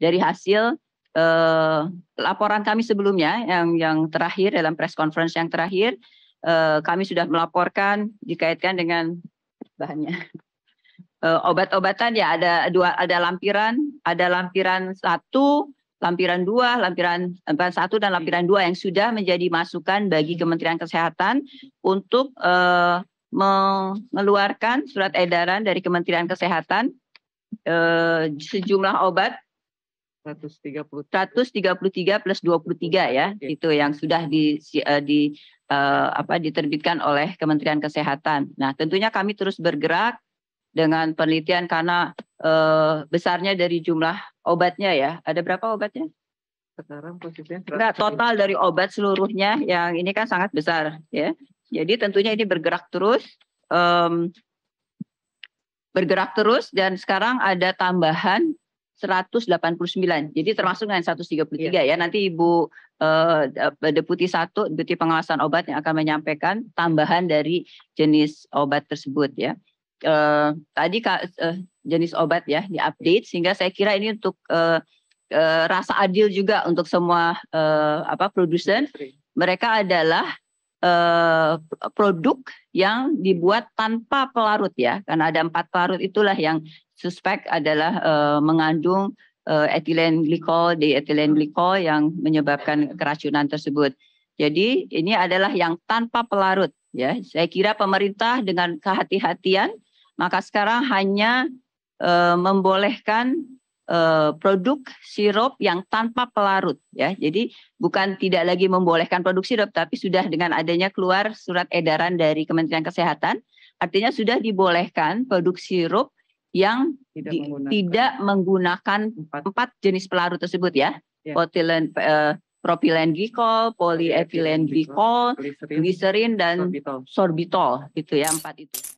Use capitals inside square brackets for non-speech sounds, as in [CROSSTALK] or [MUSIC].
dari hasil uh, laporan kami sebelumnya yang yang terakhir dalam press conference yang terakhir uh, kami sudah melaporkan dikaitkan dengan bahannya uh, [LAUGHS] obat-obatan ya ada dua ada lampiran ada lampiran satu lampiran dua, lampiran lampiran satu dan lampiran dua yang sudah menjadi masukan bagi Kementerian Kesehatan untuk uh, mengeluarkan surat edaran dari Kementerian Kesehatan eh, sejumlah obat 133. 133 plus 23 ya, okay. itu yang sudah di, eh, di uh, apa diterbitkan oleh Kementerian Kesehatan. Nah, tentunya kami terus bergerak dengan penelitian karena uh, besarnya dari jumlah obatnya ya. Ada berapa obatnya? Sekarang posisinya Enggak, total dari obat seluruhnya yang ini kan sangat besar ya. Jadi tentunya ini bergerak terus. Um, bergerak terus dan sekarang ada tambahan 189. Jadi termasuk dengan 133 ya. ya. Nanti Ibu uh, deputi 1 deputi pengawasan obat yang akan menyampaikan tambahan dari jenis obat tersebut ya. Uh, tadi Kak, uh, jenis obat ya diupdate sehingga saya kira ini untuk uh, uh, rasa adil juga untuk semua uh, apa produsen. Mereka adalah uh, produk yang dibuat tanpa pelarut ya, karena ada empat pelarut itulah yang suspek adalah uh, mengandung uh, eh, etilen glikol, di etilen glikol yang menyebabkan keracunan tersebut. Jadi ini adalah yang tanpa pelarut ya. Saya kira pemerintah dengan kehati-hatian maka sekarang hanya uh, membolehkan Eh, produk sirup yang tanpa pelarut ya. Jadi bukan tidak lagi membolehkan produk sirup tapi sudah dengan adanya keluar surat edaran dari Kementerian Kesehatan artinya sudah dibolehkan produk sirup yang tidak di, menggunakan, tidak menggunakan empat jenis pelarut tersebut ya. ya. Potilen, uh, eh, propilen glikol, polietilen glikol, glycerin dan sorbitol. sorbitol gitu ya empat itu.